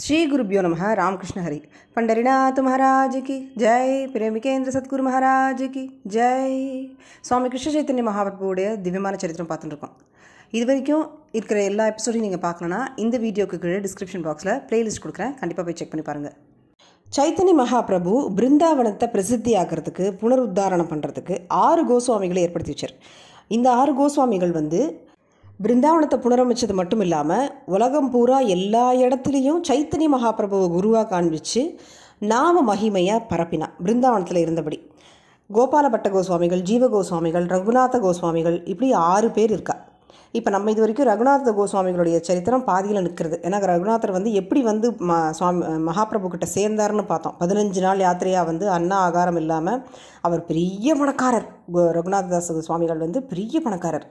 ஸ்ரீ குருபியோ நம ராமகிருஷ்ண ஹரி పండరినాథ్ మహారాజుకి ஜெய் பிரேமிகேந்திர சத்குரு మహారాజుకి ஜெய் சுவாமி கிருஷ்ண சைத்தன்ய மகாபிரபுடைய திவ்யமான சரித்திரம் பார்த்துட்டுருக்கோம் இது வரைக்கும் இருக்கிற எல்லா எபிசோடையும் நீங்கள் பார்க்கலன்னா இந்த வீடியோக்கு கீழே டிஸ்கிரிப்ஷன் பாக்ஸில் ப்ளேலிஸ்ட் கொடுக்குறேன் கண்டிப்பாக போய் செக் பண்ணி பாருங்கள் சைத்தன்ய மகாபிரபு பிருந்தாவனத்தை பிரசித்தி ஆக்கிறதுக்கு புனருத்தாரணம் பண்ணுறதுக்கு ஆறு கோஸ்வாமிகளை ஏற்படுத்தி வச்சார் இந்த ஆறு கோஸ்வாமிகள் வந்து பிருந்தாவனத்தை புனரமைச்சது மட்டும் இல்லாமல் உலகம் பூரா எல்லா இடத்துலையும் சைத்தன்ய மகாபிரபுவை குருவாக காண்பிச்சு நாம மகிமையை பரப்பினான் பிருந்தாவனத்தில் இருந்தபடி கோபாலபட்ட கோஸ்வாமிகள் ஜீவ கோஸ்வாமிகள் ரகுநாத கோஸ்வாமிகள் இப்படி ஆறு பேர் இருக்கா இப்போ நம்ம இது வரைக்கும் ரகுநாத கோஸ்வாமிகளுடைய சரித்திரம் பாதியில் நிற்கிறது ஏன்னா ரகுநாதர் வந்து எப்படி வந்து ம சுவாமி மகாபிரபு கிட்ட சேர்ந்தார்னு பார்த்தோம் பதினஞ்சு நாள் யாத்திரையாக வந்து அண்ணா ஆகாரம் இல்லாமல் அவர் பெரிய பணக்காரர் தாஸ் சுவாமிகள் வந்து பெரிய பணக்காரர்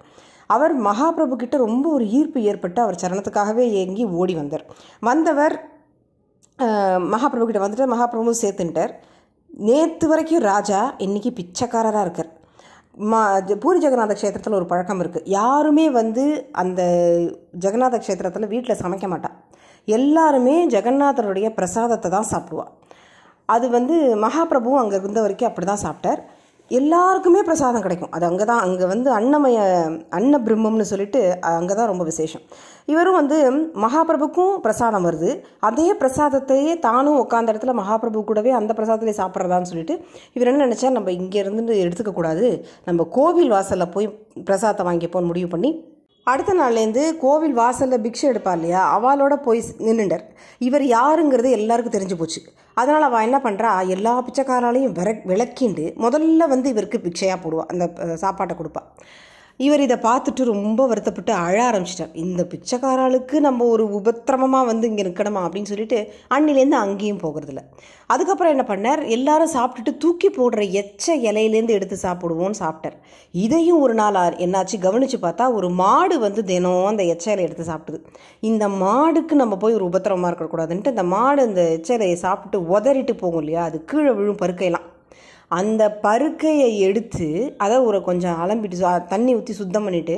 அவர் மகாபிரபு கிட்ட ரொம்ப ஒரு ஈர்ப்பு ஏற்பட்டு அவர் சரணத்துக்காகவே இயங்கி ஓடி வந்தார் வந்தவர் மகாபிரபு கிட்ட வந்துட்டு மகாபிரபு சேர்த்துட்டார் நேற்று வரைக்கும் ராஜா இன்றைக்கி பிச்சைக்காரராக இருக்கார் மா பூரி ஜெகநாத க்ஷேத்திரத்தில் ஒரு பழக்கம் இருக்குது யாருமே வந்து அந்த ஜெகநாத க்ஷேத்திரத்தில் வீட்டில் சமைக்க மாட்டாள் எல்லாருமே ஜெகநாதருடைய பிரசாதத்தை தான் சாப்பிடுவாள் அது வந்து மகாபிரபுவும் அங்கே இருந்த வரைக்கும் அப்படி தான் சாப்பிட்டார் எல்லாருக்குமே பிரசாதம் கிடைக்கும் அது அங்கே தான் அங்கே வந்து அன்னமய அன்ன பிரம்மம்னு சொல்லிட்டு அங்கே தான் ரொம்ப விசேஷம் இவரும் வந்து மகாபிரபுக்கும் பிரசாதம் வருது அதே பிரசாதத்தையே தானும் உட்காந்த இடத்துல மகாபிரபு கூடவே அந்த பிரசாதத்திலே சாப்பிட்றதான்னு சொல்லிட்டு இவர் என்ன நினச்சா நம்ம இங்கே எடுத்துக்கக்கூடாது நம்ம கோவில் வாசலில் போய் பிரசாதத்தை வாங்கிப்போன்னு முடிவு பண்ணி அடுத்த நாள்லேருந்து கோவில் வாசலில் பிக்ஷை எடுப்பார் இல்லையா அவளோட போய் நின்றுண்டர் இவர் யாருங்கிறது எல்லாருக்கும் தெரிஞ்சு போச்சு அதனால் அவள் என்ன பண்ணுறா எல்லா பிச்சைக்காராலையும் விர விளக்கிண்டு முதல்ல வந்து இவருக்கு பிச்சையாக போடுவாள் அந்த சாப்பாட்டை கொடுப்பா இவர் இதை பார்த்துட்டு ரொம்ப வருத்தப்பட்டு அழ ஆரம்பிச்சிட்டார் இந்த பிச்சைக்காராளுக்கு நம்ம ஒரு உபத்திரமமாக வந்து இங்கே நிற்கணுமா அப்படின்னு சொல்லிட்டு அன்னிலேருந்து அங்கேயும் போகிறதில்ல அதுக்கப்புறம் என்ன பண்ணார் எல்லாரும் சாப்பிட்டுட்டு தூக்கி போடுற எச்ச இலையிலேருந்து எடுத்து சாப்பிடுவோன்னு சாப்பிட்டார் இதையும் ஒரு நாள் என்னாச்சு கவனித்து பார்த்தா ஒரு மாடு வந்து தினம் அந்த எச்ச இலை எடுத்து சாப்பிடுது இந்த மாடுக்கு நம்ம போய் ஒரு உபத்திரமாக இருக்கக்கூடாதுன்ட்டு அந்த மாடு அந்த எச்ச இலையை சாப்பிட்டு உதறிட்டு போகும் இல்லையா அது கீழே விழும் பருக்கையெல்லாம் அந்த பருக்கையை எடுத்து அதை ஒரு கொஞ்சம் அலம்பிட்டு தண்ணி ஊற்றி சுத்தம் பண்ணிவிட்டு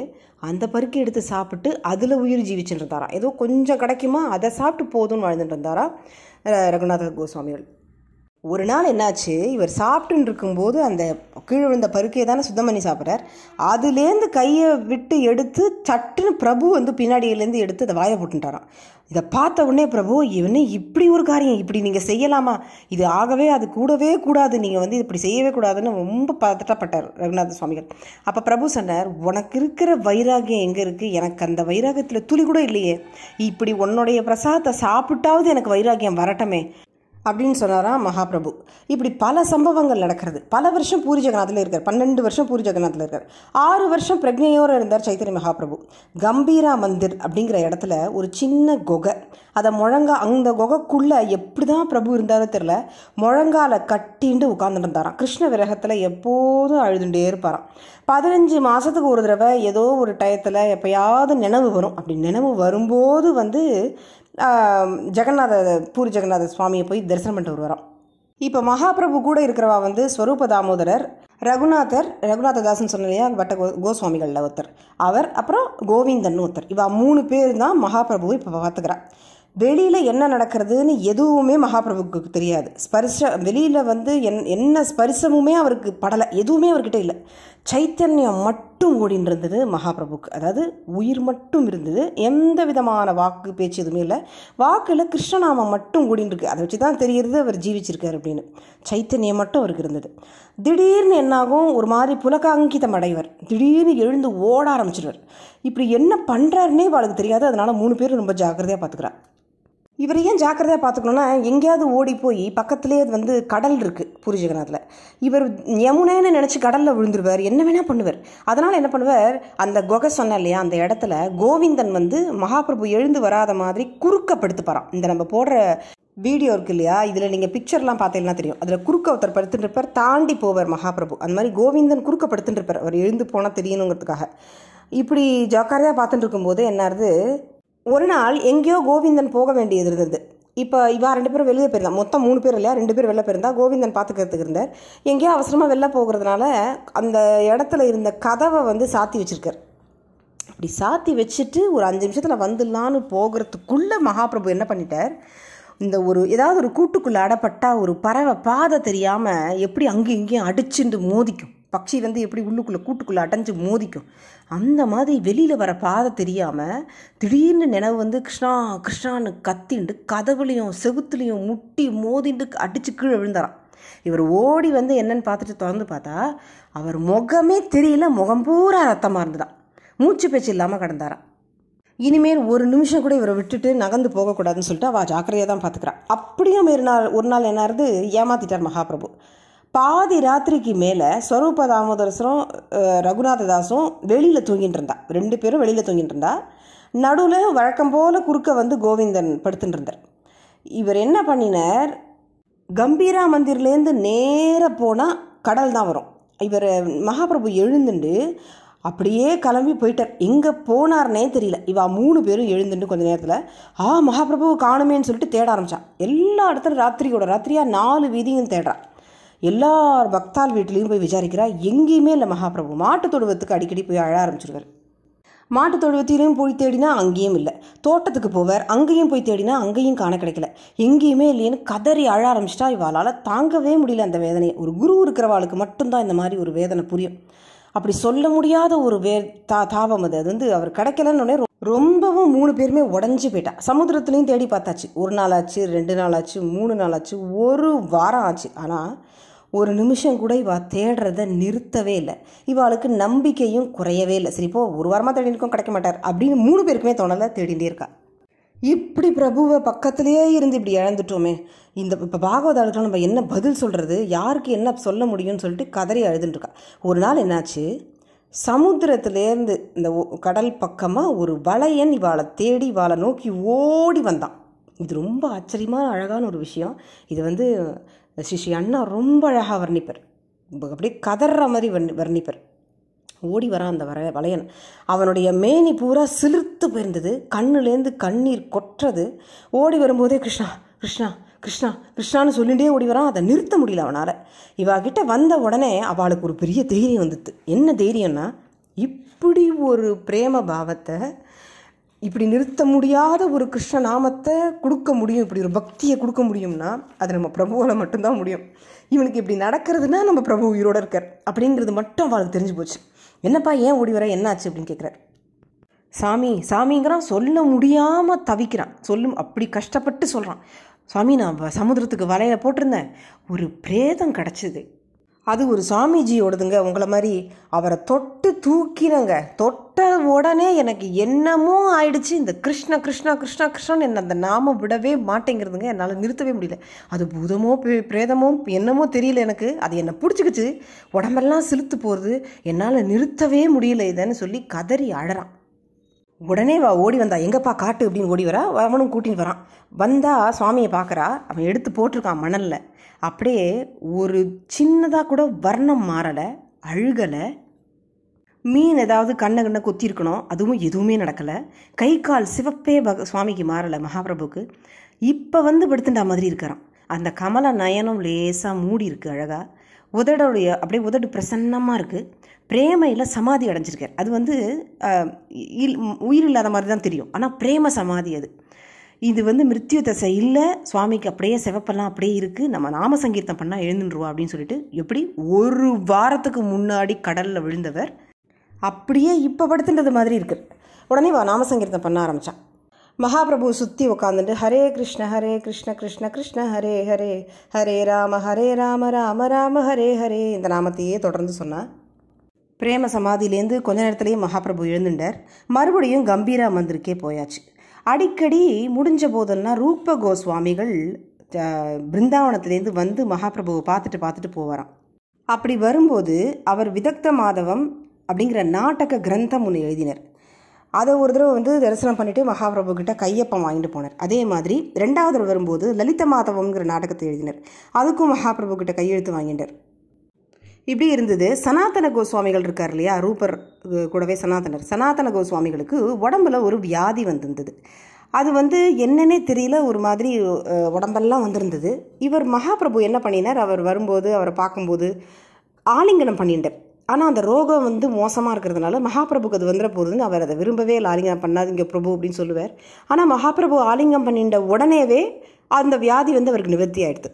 அந்த பருக்கை எடுத்து சாப்பிட்டு அதில் உயிர் ஜீவிச்சுட்டு இருந்தாரா ஏதோ கொஞ்சம் கிடைக்குமா அதை சாப்பிட்டு போதும்னு வாழ்ந்துட்டு இருந்தாரா ரகுநாத கோஸ்வாமிகள் ஒரு நாள் என்னாச்சு இவர் சாப்பிட்டுன்னு இருக்கும்போது அந்த கீழே விழுந்த பருக்கையை தானே சுத்தம் பண்ணி சாப்பிட்றார் அதுலேருந்து கையை விட்டு எடுத்து சட்டுன்னு பிரபு வந்து பின்னாடியிலேருந்து எடுத்து அதை வாயை போட்டுட்டாரான் இதை பார்த்த உடனே பிரபு இவனே இப்படி ஒரு காரியம் இப்படி நீங்கள் செய்யலாமா இது ஆகவே அது கூடவே கூடாது நீங்கள் வந்து இப்படி செய்யவே கூடாதுன்னு ரொம்ப பதட்டப்பட்டார் ரகுநாத சுவாமிகள் அப்போ பிரபு சொன்னார் உனக்கு இருக்கிற வைராகியம் எங்கே இருக்குது எனக்கு அந்த வைராகியத்தில் துளி கூட இல்லையே இப்படி உன்னுடைய பிரசாதத்தை சாப்பிட்டாவது எனக்கு வைராகியம் வரட்டமே அப்படின்னு சொன்னாராம் மகாபிரபு இப்படி பல சம்பவங்கள் நடக்கிறது பல வருஷம் பூரி ஜெகநாதில் இருக்கார் பன்னெண்டு வருஷம் பூரி ஜெகநாதில் இருக்கார் ஆறு வருஷம் பிரஜையோடு இருந்தார் சைத்தன்ய மகாபிரபு கம்பீரா மந்திர் அப்படிங்கிற இடத்துல ஒரு சின்ன குகை அதை முழங்கா அந்த குகைக்குள்ளே எப்படி தான் பிரபு இருந்தாரோ தெரில முழங்கால கட்டின்ட்டு உட்காந்துருந்தாராம் கிருஷ்ண விரகத்தில் எப்போதும் அழுதுண்டே இருப்பாராம் பதினஞ்சு மாதத்துக்கு ஒரு தடவை ஏதோ ஒரு டயத்தில் எப்போயாவது நினைவு வரும் அப்படி நினைவு வரும்போது வந்து ஜெகநாத பூரி ஜெகநாத சுவாமியை போய் தரிசனம் பண்ணிட்டு வருவாராம் இப்போ மகாபிரபு கூட இருக்கிறவா வந்து ஸ்வரூப தாமோதரர் ரகுநாதர் ரகுநாததாசன் தாசன் இல்லையா வட்ட கோ கோஸ்வாமிகளில் ஒருத்தர் அவர் அப்புறம் கோவிந்தன் ஒருத்தர் இவா மூணு பேர் தான் மகாபிரபுவை இப்போ பார்த்துக்கிறா வெளியில் என்ன நடக்கிறதுன்னு எதுவுமே மகாபிரபுக்கு தெரியாது ஸ்பரிச வெளியில் வந்து என் என்ன ஸ்பரிசமுமே அவருக்கு படலை எதுவுமே அவர்கிட்ட இல்லை சைத்தன்யம் மட்டும் மட்டும் ஓடின்றிருந்தது இருந்தது மகாபிரபுக்கு அதாவது உயிர் மட்டும் இருந்தது எந்த விதமான வாக்கு பேச்சு எதுவுமே இல்லை வாக்கில் கிருஷ்ணநாமம் மட்டும் ஓடின்னு இருக்கு அதை வச்சு தான் தெரிகிறது அவர் ஜீவிச்சிருக்கார் அப்படின்னு சைத்தன்யம் மட்டும் அவருக்கு இருந்தது திடீர்னு என்னாகும் ஒரு மாதிரி புலகாங்கிதம் அடைவர் திடீர்னு எழுந்து ஓட ஆரம்பிச்சிடுவார் இப்படி என்ன பண்ணுறாருன்னே அவளுக்கு தெரியாது அதனால் மூணு பேரும் ரொம்ப ஜாக்கிரதையாக பார்த்துக்குறாள் இவர் ஏன் ஜாக்கிரதையாக பார்த்துக்கணும்னா எங்கேயாவது ஓடி போய் பக்கத்துலேயே வந்து கடல் இருக்குது புரிஜெகநாத்தில் இவர் யமுனைன்னு நினச்சி கடலில் விழுந்துருவார் என்ன வேணால் பண்ணுவார் அதனால் என்ன பண்ணுவார் அந்த குகை சொன்னேன் இல்லையா அந்த இடத்துல கோவிந்தன் வந்து மகாபிரபு எழுந்து வராத மாதிரி குறுக்கப்படுத்துப்பாரான் இந்த நம்ம போடுற வீடியோ இருக்கு இல்லையா இதில் நீங்கள் பிக்சர்லாம் பார்த்தீங்கன்னா தெரியும் அதில் குறுக்க ஒருத்தர் படுத்துட்டுருப்பார் தாண்டி போவார் மகாபிரபு அந்த மாதிரி கோவிந்தன் குறுக்க படுத்துட்டுருப்பார் அவர் எழுந்து போனால் தெரியணுங்கிறதுக்காக இப்படி ஜாக்காரையாக பார்த்துட்டு இருக்கும்போது என்ன ஒரு நாள் எங்கேயோ கோவிந்தன் போக வேண்டியது இருந்தது இப்போ இவா ரெண்டு பேரும் வெளியே போயிருந்தா மொத்தம் மூணு பேர் இல்லையா ரெண்டு பேர் வெளில போயிருந்தா கோவிந்தன் பார்த்துக்கிறதுக்கு இருந்தார் எங்கேயோ அவசரமாக வெளில போகிறதுனால அந்த இடத்துல இருந்த கதவை வந்து சாத்தி வச்சுருக்கார் அப்படி சாத்தி வச்சுட்டு ஒரு அஞ்சு நிமிஷத்தில் வந்துடலான்னு போகிறதுக்குள்ளே மகாபிரபு என்ன பண்ணிட்டார் இந்த ஒரு ஏதாவது ஒரு கூட்டுக்குள்ளே அடப்பட்டால் ஒரு பறவை பாதை தெரியாமல் எப்படி அங்கேயும் இங்கேயும் அடிச்சுட்டு மோதிக்கும் பக்ஷி வந்து எப்படி உள்ளுக்குள்ளே கூட்டுக்குள்ளே அடைஞ்சு மோதிக்கும் அந்த மாதிரி வெளியில் வர பாதை தெரியாமல் திடீர்னு நினைவு வந்து கிருஷ்ணா கிருஷ்ணான்னு கத்திண்டு கதவுலையும் செவுத்துலேயும் முட்டி மோதிண்டு அடித்து கீழே விழுந்தாராம் இவர் ஓடி வந்து என்னன்னு பார்த்துட்டு திறந்து பார்த்தா அவர் முகமே தெரியல முகம் பூரா ரத்தமாக இருந்துதான் மூச்சு பேச்சு இல்லாமல் கடந்தாரா இனிமேல் ஒரு நிமிஷம் கூட இவரை விட்டுட்டு நகர்ந்து போகக்கூடாதுன்னு சொல்லிட்டு அவள் ஜாக்கிரதையாக தான் பார்த்துக்கிறான் அப்படியும் ஒரு நாள் ஒரு நாள் என்ன ஏமாற்றிட்டார் மகாபிரபு பாதி ராத்திரிக்கு மேலே ஸ்வரூப தாமோதரசரும் ரகுநாததாசும் வெளியில் தூங்கிட்டு இருந்தா ரெண்டு பேரும் வெளியில் தூங்கிட்டு இருந்தா நடுவில் வழக்கம் போல் குறுக்க வந்து கோவிந்தன் படுத்துட்டு இருந்தார் இவர் என்ன பண்ணினார் கம்பீரா மந்திர்லேருந்து நேராக போனால் கடல் தான் வரும் இவர் மகாபிரபு எழுந்துண்டு அப்படியே கிளம்பி போயிட்டார் எங்கே போனார்னே தெரியல இவா மூணு பேரும் எழுந்துட்டு கொஞ்ச நேரத்தில் ஆ மகாபிரபு காணுமேன்னு சொல்லிட்டு தேட ஆரம்பித்தான் எல்லா இடத்துல ராத்திரியோட ராத்திரியாக நாலு வீதியும் தேடுறான் எல்லார் பக்தால் வீட்லேயும் போய் விசாரிக்கிறா எங்கேயுமே இல்லை மகாபிரபு மாட்டு தொழுவத்துக்கு அடிக்கடி போய் அழ ஆரம்பிச்சிருவார் மாட்டு தொழுவத்திலையும் போய் தேடினா அங்கேயும் இல்லை தோட்டத்துக்கு போவார் அங்கேயும் போய் தேடினா அங்கேயும் காண கிடைக்கல எங்கேயுமே இல்லைன்னு கதறி அழ ஆரம்பிச்சிட்டா இவாளால் தாங்கவே முடியல அந்த வேதனையை ஒரு குரு இருக்கிறவாளுக்கு மட்டும்தான் இந்த மாதிரி ஒரு வேதனை புரியும் அப்படி சொல்ல முடியாத ஒரு வே தா தாபம் அது அது வந்து அவர் கிடைக்கலன்னு ரொம்பவும் மூணு பேருமே உடஞ்சி போயிட்டா சமுத்திரத்துலேயும் தேடி பார்த்தாச்சு ஒரு நாள் ஆச்சு ரெண்டு நாள் ஆச்சு மூணு நாள் ஆச்சு ஒரு வாரம் ஆச்சு ஆனால் ஒரு நிமிஷம் கூட இவா தேடுறத நிறுத்தவே இல்லை இவாளுக்கு நம்பிக்கையும் குறையவே இல்லை சரி இப்போ ஒரு வாரமாக தேடி இருக்கோம் கிடைக்க மாட்டார் அப்படின்னு மூணு பேருக்குமே தோணலை தேடிகிட்டே இருக்கா இப்படி பிரபுவை பக்கத்திலேயே இருந்து இப்படி இழந்துட்டோமே இந்த இப்போ பாகவத நம்ம என்ன பதில் சொல்கிறது யாருக்கு என்ன சொல்ல முடியும்னு சொல்லிட்டு கதறி அழுதுன்ட்டுருக்கா ஒரு நாள் என்னாச்சு சமுத்திரத்துலேருந்து இந்த கடல் பக்கமாக ஒரு வளையன் இவாளை தேடி இவாளை நோக்கி ஓடி வந்தான் இது ரொம்ப ஆச்சரியமான அழகான ஒரு விஷயம் இது வந்து ஸ்ரீ சிஷி அண்ணா ரொம்ப அழகாக வர்ணிப்பார் அப்படியே கதற மாதிரி வர்ணி வர்ணிப்பார் ஓடி வரான் அந்த வர வளையன் அவனுடைய மேனி பூரா சிலிர்த்து போயிருந்தது கண்ணுலேருந்து கண்ணீர் கொட்டுறது ஓடி வரும்போதே கிருஷ்ணா கிருஷ்ணா கிருஷ்ணா கிருஷ்ணான்னு சொல்லிகிட்டே ஓடி வரான் அதை நிறுத்த முடியல அவனால் இவா கிட்ட வந்த உடனே அவளுக்கு ஒரு பெரிய தைரியம் வந்துது என்ன தைரியம்னா இப்படி ஒரு பிரேம பாவத்தை இப்படி நிறுத்த முடியாத ஒரு கிருஷ்ண நாமத்தை கொடுக்க முடியும் இப்படி ஒரு பக்தியை கொடுக்க முடியும்னா அது நம்ம பிரபுவால் மட்டும்தான் முடியும் இவனுக்கு இப்படி நடக்கிறதுனா நம்ம பிரபு உயிரோடு இருக்கார் அப்படிங்கிறது மட்டும் அவளுக்கு தெரிஞ்சு போச்சு என்னப்பா ஏன் ஓடி வர என்னாச்சு அப்படின்னு கேட்குறார் சாமி சாமிங்கிறான் சொல்ல முடியாமல் தவிக்கிறான் சொல்லும் அப்படி கஷ்டப்பட்டு சொல்கிறான் சாமி நான் சமுத்திரத்துக்கு வலையில் போட்டிருந்தேன் ஒரு பிரேதம் கிடச்சிது அது ஒரு சாமிஜியோடதுங்க உங்களை மாதிரி அவரை தொட்டு தூக்கினங்க தொட்டு உடனே எனக்கு என்னமோ ஆயிடுச்சு இந்த கிருஷ்ண கிருஷ்ணா கிருஷ்ணா கிருஷ்ணன் என்ன அந்த நாம விடவே மாட்டேங்கிறதுங்க என்னால் நிறுத்தவே முடியல அது பூதமோ பிரேதமோ என்னமோ தெரியல எனக்கு அது என்னை பிடிச்சிக்கிச்சு உடம்பெல்லாம் சிலுத்து போகிறது என்னால் நிறுத்தவே முடியல இதுன்னு சொல்லி கதறி அழறான் உடனே வா ஓடி வந்தா எங்கப்பா காட்டு அப்படின்னு ஓடி வரா அவனும் கூட்டின்னு வரான் வந்தா சுவாமியை பார்க்குறா அவன் எடுத்து போட்டிருக்கான் மணலில் அப்படியே ஒரு சின்னதாக கூட வர்ணம் மாறலை அழுகலை மீன் ஏதாவது கண்ணை கண்ணை கொத்திருக்கணும் அதுவும் எதுவுமே நடக்கலை கை கால் சிவப்பே பக சுவாமிக்கு மாறலை மகாபிரபுக்கு இப்போ வந்து படுத்துட்டா மாதிரி இருக்கிறான் அந்த கமல நயனம் லேசாக மூடி இருக்கு அழகாக உதடோடைய அப்படியே உதடு பிரசன்னமாக இருக்குது பிரேமையில் சமாதி அடைஞ்சிருக்கார் அது வந்து உயிர் இல்லாத மாதிரி தான் தெரியும் ஆனால் பிரேம சமாதி அது இது வந்து மிருத்யு தசை இல்லை சுவாமிக்கு அப்படியே சிவப்பெல்லாம் அப்படியே இருக்குது நம்ம நாம சங்கீர்த்தம் பண்ணால் எழுந்துருவா அப்படின்னு சொல்லிட்டு எப்படி ஒரு வாரத்துக்கு முன்னாடி கடலில் விழுந்தவர் அப்படியே இப்போ படுத்துன்றது மாதிரி இருக்குது உடனே வா நாமசங்கீர்த்தம் பண்ண ஆரம்பித்தான் மகாபிரபு சுற்றி உட்காந்துட்டு ஹரே கிருஷ்ண ஹரே கிருஷ்ண கிருஷ்ண கிருஷ்ண ஹரே ஹரே ஹரே ராம ஹரே ராம ராம ராம ஹரே ஹரே இந்த நாமத்தையே தொடர்ந்து சொன்னான் பிரேம சமாதியிலேருந்து கொஞ்ச நேரத்துலேயே மகாபிரபு எழுந்துட்டார் மறுபடியும் கம்பீரா மந்திருக்கே போயாச்சு அடிக்கடி முடிஞ்ச போதெல்லாம் ரூப கோஸ்வாமிகள் பிருந்தாவனத்துலேருந்து வந்து மகாபிரபுவை பார்த்துட்டு பார்த்துட்டு போவாராம் அப்படி வரும்போது அவர் விதக்த மாதவம் அப்படிங்கிற நாட்டக கிரந்தம் ஒன்று எழுதினர் அதை ஒரு தடவை வந்து தரிசனம் பண்ணிவிட்டு மகாபிரபு கிட்ட கையப்பம் வாங்கிட்டு போனார் அதே மாதிரி ரெண்டாவது வரும்போது லலித மாதவம்ங்கிற நாடகத்தை எழுதினர் அதுக்கும் மகாபிரபு கிட்ட கையெழுத்து வாங்கினர் இப்படி இருந்தது சனாதன கோஸ்வாமிகள் இருக்கார் இல்லையா ரூபர் கூடவே சனாதனர் சனாதன கோஸ்வாமிகளுக்கு உடம்புல ஒரு வியாதி வந்திருந்தது அது வந்து என்னன்னே தெரியல ஒரு மாதிரி உடம்பெல்லாம் வந்திருந்தது இவர் மகாபிரபு என்ன பண்ணினார் அவர் வரும்போது அவரை பார்க்கும்போது ஆலிங்கனம் பண்ணிட்டார் ஆனால் அந்த ரோகம் வந்து மோசமாக இருக்கிறதுனால மகாபிரபுக்கு அது வந்துட போகுதுன்னு அவர் அதை விரும்பவே இல்லை ஆலிங்கம் பண்ணாதீங்க பிரபு அப்படின்னு சொல்லுவார் ஆனால் மகாபிரபு ஆலிங்கம் பண்ணிட்ட உடனேவே அந்த வியாதி வந்து அவருக்கு நிவர்த்தி ஆயிடுது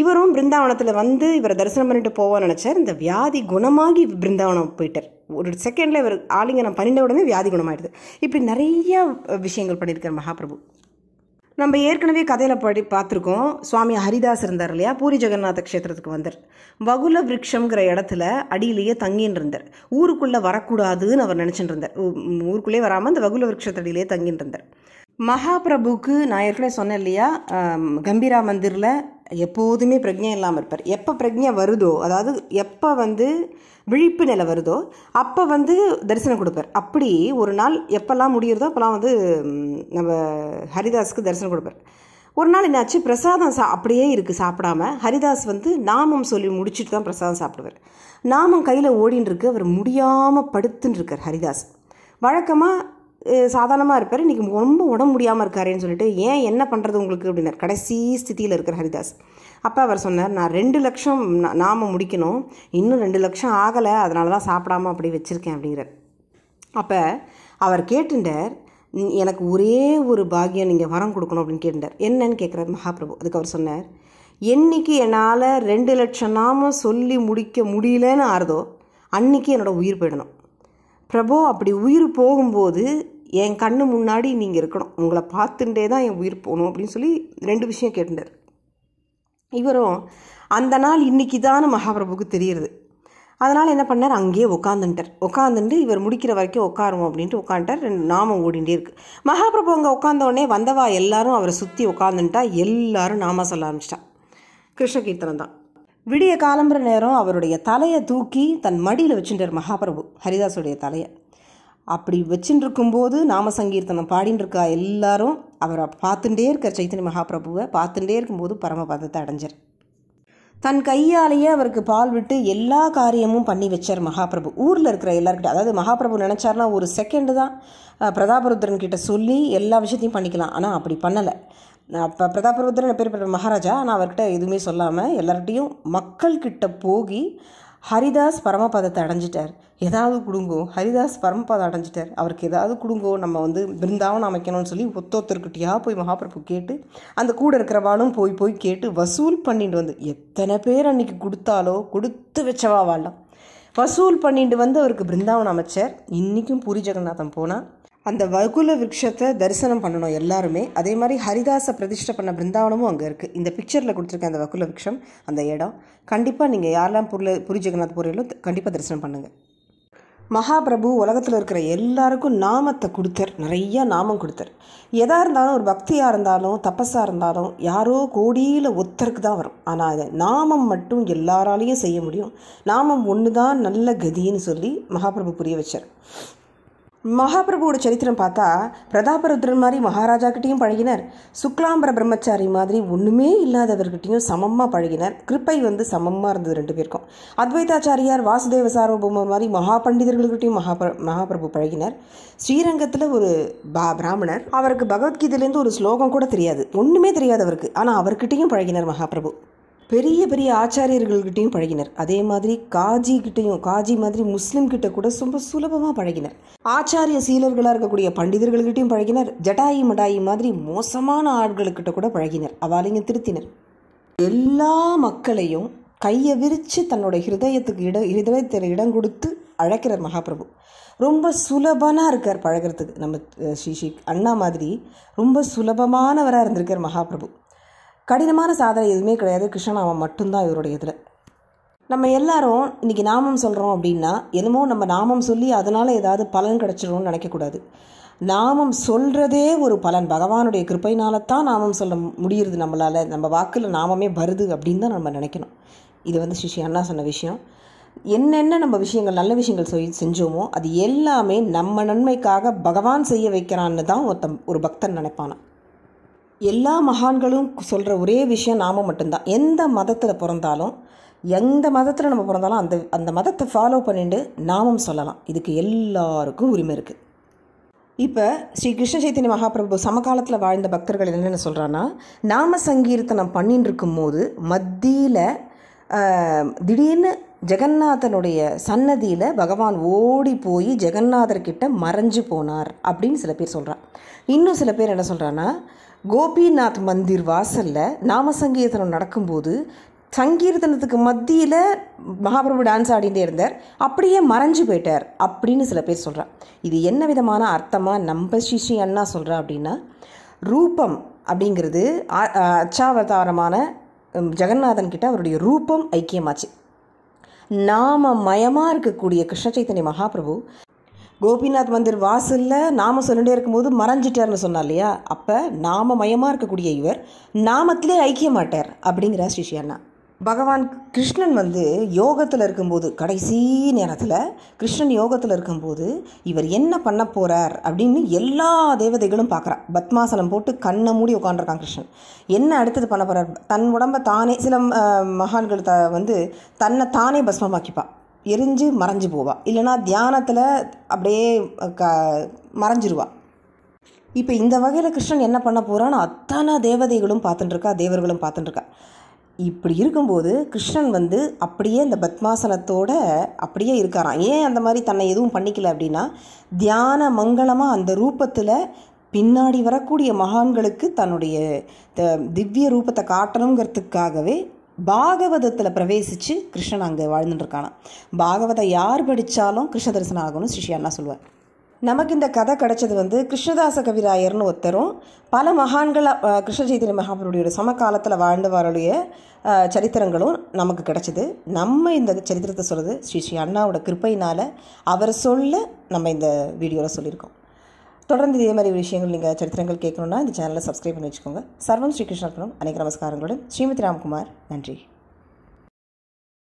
இவரும் பிருந்தாவனத்தில் வந்து இவரை தரிசனம் பண்ணிட்டு போவோம்னு நினச்சார் இந்த வியாதி குணமாகி பிருந்தாவனம் போயிட்டார் ஒரு செகண்டில் இவர் ஆலிங்கனம் பண்ணிட்ட உடனே வியாதி குணமாயிடுது இப்படி நிறைய விஷயங்கள் பண்ணியிருக்கார் மகாபிரபு நம்ம ஏற்கனவே கதையில் படி பார்த்துருக்கோம் சுவாமி ஹரிதாஸ் இருந்தார் இல்லையா பூரி ஜெகநாத கஷேத்திரத்துக்கு வந்தார் வகுல விரக்ஷங்கிற இடத்துல அடியிலேயே தங்கின்னு இருந்தார் ஊருக்குள்ளே வரக்கூடாதுன்னு அவர் நினச்சிட்டு இருந்தார் ஊருக்குள்ளே வராமல் அந்த வகுல விரக்ஷத்தடியிலேயே தங்கின்னு இருந்தார் மகாபிரபுக்கு நான் ஏற்கனவே சொன்னேன் இல்லையா கம்பீரா மந்திரில் எப்போதுமே பிரஜை இல்லாமல் இருப்பார் எப்போ பிரஜை வருதோ அதாவது எப்போ வந்து விழிப்பு நிலை வருதோ அப்போ வந்து தரிசனம் கொடுப்பார் அப்படி ஒரு நாள் எப்போல்லாம் முடியிறதோ அப்போல்லாம் வந்து நம்ம ஹரிதாஸுக்கு தரிசனம் கொடுப்பார் ஒரு நாள் என்னாச்சு பிரசாதம் சா அப்படியே இருக்குது சாப்பிடாம ஹரிதாஸ் வந்து நாமம் சொல்லி முடிச்சுட்டு தான் பிரசாதம் சாப்பிடுவார் நாமம் கையில் ஓடின்னு இருக்கு அவர் முடியாமல் படுத்துன்னு இருக்கார் ஹரிதாஸ் வழக்கமாக சாதாரணமாக இருப்பார் இன்றைக்கி ரொம்ப உடம்பு முடியாமல் இருக்காருன்னு சொல்லிட்டு ஏன் என்ன பண்ணுறது உங்களுக்கு அப்படின்னார் கடைசி ஸ்தித்தியில் இருக்கிற ஹரிதாஸ் அப்போ அவர் சொன்னார் நான் ரெண்டு லட்சம் நாம் முடிக்கணும் இன்னும் ரெண்டு லட்சம் ஆகலை அதனால தான் சாப்பிடாம அப்படி வச்சுருக்கேன் அப்படிங்கிறார் அப்போ அவர் கேட்டுட்டார் எனக்கு ஒரே ஒரு பாக்கியம் நீங்கள் வரம் கொடுக்கணும் அப்படின்னு கேட்டார் என்னன்னு கேட்குறார் மகாபிரபு அதுக்கு அவர் சொன்னார் என்னைக்கு என்னால் ரெண்டு லட்சம் நாம சொல்லி முடிக்க முடியலன்னு ஆறுதோ அன்றைக்கி என்னோடய உயிர் போயிடணும் பிரபு அப்படி உயிர் போகும்போது என் கண்ணு முன்னாடி நீங்கள் இருக்கணும் உங்களை பார்த்துட்டே தான் என் உயிர் போகணும் அப்படின்னு சொல்லி ரெண்டு விஷயம் கேட்டுட்டார் இவரும் அந்த நாள் இன்றைக்கி தான் மகாபிரபுக்கு தெரியுது அதனால் என்ன பண்ணார் அங்கேயே உட்காந்துட்டார் உட்காந்துட்டு இவர் முடிக்கிற வரைக்கும் உட்காருவோம் அப்படின்ட்டு உட்காந்துட்டார் ரெண்டு நாமம் ஓடிண்டே இருக்குது மகாபிரபு அங்கே உட்காந்த வந்தவா எல்லாரும் அவரை சுற்றி உட்காந்துட்டா எல்லாரும் நாம சொல்ல ஆரம்பிச்சிட்டா கிருஷ்ண கீர்த்தனம் தான் விடிய காலம்புற நேரம் அவருடைய தலையை தூக்கி தன் மடியில் வச்சுட்டார் மகாபிரபு ஹரிதாஸுடைய தலையை அப்படி வச்சுட்டு இருக்கும்போது நாம சங்கீர்த்தனம் பாடின்னு இருக்கா எல்லாரும் அவரை பார்த்துட்டே இருக்கார் சைத்தன்ய மகாபிரபுவை பார்த்துட்டே இருக்கும்போது பரமபதத்தை அடைஞ்சார் தன் கையாலேயே அவருக்கு பால் விட்டு எல்லா காரியமும் பண்ணி வச்சார் மகாபிரபு ஊரில் இருக்கிற எல்லாருக்கிட்ட அதாவது மகாபிரபு நினச்சார்னா ஒரு செகண்டு தான் பிரதாபருத்திரன் கிட்ட சொல்லி எல்லா விஷயத்தையும் பண்ணிக்கலாம் ஆனால் அப்படி பண்ணலை அப்போ பிரதாபருத்திரன் பேர் மகாராஜா ஆனால் அவர்கிட்ட எதுவுமே சொல்லாமல் எல்லார்கிட்டையும் மக்கள்கிட்ட போகி ஹரிதாஸ் பரமபதத்தை அடைஞ்சிட்டார் ஏதாவது கொடுங்கோ ஹரிதாஸ் பரமபதம் அடைஞ்சிட்டார் அவருக்கு ஏதாவது கொடுங்கோ நம்ம வந்து பிருந்தாவனம் அமைக்கணும்னு சொல்லி ஒத்தொத்தர்கிட்டயா போய் மகாபிரபு கேட்டு அந்த கூட இருக்கிறவாளும் போய் போய் கேட்டு வசூல் பண்ணிட்டு வந்து எத்தனை பேர் அன்னைக்கு கொடுத்தாலோ கொடுத்து வச்சவா வாழலாம் வசூல் பண்ணிட்டு வந்து அவருக்கு பிருந்தாவனம் அமைச்சர் இன்றைக்கும் பூரி ஜெகநாதன் போனால் அந்த வகுல விருட்சத்தை தரிசனம் பண்ணணும் எல்லாருமே அதே மாதிரி ஹரிதாசை பிரதிஷ்டை பண்ண பிருந்தாவனமும் அங்கே இருக்குது இந்த பிக்சரில் கொடுத்துருக்கேன் அந்த வகுல விருட்சம் அந்த இடம் கண்டிப்பாக நீங்கள் யாரெல்லாம் புரிய புரி ஜெகநாத் போகிறீங்களோ கண்டிப்பாக தரிசனம் பண்ணுங்கள் மகாபிரபு உலகத்தில் இருக்கிற எல்லாருக்கும் நாமத்தை கொடுத்தர் நிறைய நாமம் கொடுத்தார் எதாக இருந்தாலும் ஒரு பக்தியாக இருந்தாலும் தபஸாக இருந்தாலும் யாரோ கோடியில் ஒத்தருக்கு தான் வரும் ஆனால் அதை நாமம் மட்டும் எல்லாராலையும் செய்ய முடியும் நாமம் ஒன்று தான் நல்ல கதின்னு சொல்லி மகாபிரபு புரிய வச்சார் மகாபிரபுவோட சரித்திரம் பார்த்தா பிரதாபருத்ரன் மாதிரி மகாராஜாக்கிட்டேயும் பழகினார் சுக்லாம்பர பிரம்மச்சாரி மாதிரி ஒன்றுமே இல்லாதவர்கிட்டையும் சமமாக பழகினார் கிருப்பை வந்து சமமாக இருந்தது ரெண்டு பேருக்கும் அத்வைதாச்சாரியார் வாசுதேவ சார்வபூம மாதிரி மகா பண்டிதர்கள்கிட்டையும் மகாபிர மகாபிரபு பழகினார் ஸ்ரீரங்கத்தில் ஒரு பா பிராமணர் அவருக்கு பகவத்கீதையிலேருந்து ஒரு ஸ்லோகம் கூட தெரியாது ஒன்றுமே தெரியாது அவருக்கு ஆனால் அவர்கிட்டையும் பழகினார் மகாபிரபு பெரிய பெரிய ஆச்சாரியர்கள்கிட்டையும் பழகினர் அதே மாதிரி காஜிக்கிட்டையும் காஜி மாதிரி முஸ்லீம்கிட்ட கூட ரொம்ப சுலபமாக பழகினர் ஆச்சாரிய சீலர்களாக இருக்கக்கூடிய பண்டிதர்கள்கிட்டையும் பழகினர் ஜடாயி மடாயி மாதிரி மோசமான ஆட்கள்கிட்ட கூட பழகினர் அவாலையும் திருத்தினர் எல்லா மக்களையும் கையை விரித்து தன்னோட ஹிருதயத்துக்கு இட ஹிருதயத்தில் இடம் கொடுத்து அழைக்கிறார் மகாபிரபு ரொம்ப சுலபனாக இருக்கார் பழகிறதுக்கு நம்ம ஸ்ரீ ஸ்ரீ அண்ணா மாதிரி ரொம்ப சுலபமானவராக இருந்திருக்கார் மகாபிரபு கடினமான சாதனை எதுவுமே கிடையாது கிருஷ்ணநாமம் மட்டும்தான் இவருடைய இதில் நம்ம எல்லாரும் இன்றைக்கி நாமம் சொல்கிறோம் அப்படின்னா என்னமோ நம்ம நாமம் சொல்லி அதனால் ஏதாவது பலன் கிடச்சிடும்னு நினைக்கக்கூடாது நாமம் சொல்கிறதே ஒரு பலன் பகவானுடைய கிருப்பையினால தான் நாமம் சொல்ல முடியுது நம்மளால் நம்ம வாக்கில் நாமமே வருது அப்படின்னு தான் நம்ம நினைக்கணும் இது வந்து ஸ்ரீ அண்ணா சொன்ன விஷயம் என்னென்ன நம்ம விஷயங்கள் நல்ல விஷயங்கள் செய் செஞ்சோமோ அது எல்லாமே நம்ம நன்மைக்காக பகவான் செய்ய வைக்கிறான்னு தான் ஒருத்தன் ஒரு பக்தன் நினைப்பானா எல்லா மகான்களும் சொல்கிற ஒரே விஷயம் நாம் மட்டும்தான் எந்த மதத்தில் பிறந்தாலும் எந்த மதத்தில் நம்ம பிறந்தாலும் அந்த அந்த மதத்தை ஃபாலோ பண்ணிட்டு நாமும் சொல்லலாம் இதுக்கு எல்லாருக்கும் உரிமை இருக்குது இப்போ ஸ்ரீ கிருஷ்ண சைத்தன்ய மகாபிரபு சமகாலத்தில் வாழ்ந்த பக்தர்கள் என்னென்னு சொல்கிறான்னா நாம சங்கீர்த்தனம் பண்ணின்னு போது மத்தியில் திடீர்னு ஜெகநாதனுடைய சன்னதியில் பகவான் ஓடி போய் ஜெகநாதர்கிட்ட மறைஞ்சு போனார் அப்படின்னு சில பேர் சொல்கிறான் இன்னும் சில பேர் என்ன சொல்கிறான்னா கோபிநாத் மந்திர் வாசலில் நாம சங்கீர்த்தனம் நடக்கும்போது சங்கீர்த்தனத்துக்கு மத்தியில் மகாபிரபு டான்ஸ் ஆடிட்டே இருந்தார் அப்படியே மறைஞ்சு போயிட்டார் அப்படின்னு சில பேர் சொல்கிறான் இது என்ன விதமான அர்த்தமாக நம்ம சிஷி அண்ணா சொல்கிறா அப்படின்னா ரூபம் அப்படிங்கிறது அச்சாவதாரமான ஜெகநாதன் கிட்ட அவருடைய ரூபம் ஐக்கியமாச்சு நாம மயமாக இருக்கக்கூடிய கிருஷ்ண சைத்தன்ய மகாபிரபு கோபிநாத் மந்திர் வாசலில் நாம சொல்லிட்டே இருக்கும்போது மறைஞ்சிட்டார்னு சொன்னார் இல்லையா அப்போ நாம மயமாக இருக்கக்கூடிய இவர் நாமத்திலே ஐக்கிய மாட்டார் அப்படிங்கிறார் ஸ்ரீ பகவான் கிருஷ்ணன் வந்து யோகத்தில் இருக்கும்போது கடைசி நேரத்தில் கிருஷ்ணன் யோகத்தில் இருக்கும்போது இவர் என்ன பண்ண போகிறார் அப்படின்னு எல்லா தேவதைகளும் பார்க்குறார் பத்மாசனம் போட்டு கண்ணை மூடி உட்காந்துருக்கான் கிருஷ்ணன் என்ன அடுத்தது பண்ண போகிறார் தன் உடம்பை தானே சில மகான்கள் த வந்து தன்னை தானே பஸ்மமாக்கிப்பான் எரிஞ்சு மறைஞ்சு போவாள் இல்லைனா தியானத்தில் அப்படியே க மறைஞ்சிருவா இப்போ இந்த வகையில் கிருஷ்ணன் என்ன பண்ண போகிறான்னு அத்தனை தேவதைகளும் பார்த்துட்டுருக்கா தேவர்களும் பார்த்துட்டுருக்கா இப்படி இருக்கும்போது கிருஷ்ணன் வந்து அப்படியே அந்த பத்மாசனத்தோட அப்படியே இருக்காராம் ஏன் அந்த மாதிரி தன்னை எதுவும் பண்ணிக்கல அப்படின்னா தியான மங்களமாக அந்த ரூபத்தில் பின்னாடி வரக்கூடிய மகான்களுக்கு தன்னுடைய திவ்ய ரூபத்தை காட்டணுங்கிறதுக்காகவே பாகவதத்தில் பிரவேசித்து கிருஷ்ணன் அங்கே வாழ்ந்துட்டுருக்கானா பாகவதம் யார் படித்தாலும் கிருஷ்ண தரிசனம் ஆகணும்னு சிஷியான்னா சொல்லுவார் நமக்கு இந்த கதை கிடச்சது வந்து கிருஷ்ணதாச கவிராயர்னு ஒருத்தரும் பல மகான்கள் கிருஷ்ண சைத்தன்ய மகாபுருடைய சமகாலத்தில் காலத்தில் வரளுடைய சரித்திரங்களும் நமக்கு கிடச்சிது நம்ம இந்த சரித்திரத்தை சொல்கிறது ஸ்ரீ ஸ்ரீ அண்ணாவோட கிருப்பையினால் அவர் சொல்ல நம்ம இந்த வீடியோவில் சொல்லியிருக்கோம் தொடர்ந்து இதே மாதிரி விஷயங்கள் நீங்கள் சரித்திரங்கள் கேட்கணுன்னா இந்த சேனலை சப்ஸ்கிரைப் பண்ணி வச்சுக்கோங்க சர்வம் ஸ்ரீகிருஷ்ணர்பணம் அனைக்கு நமஸ்காரங்களுடன் ஸ்ரீமதி ராம்குமார் நன்றி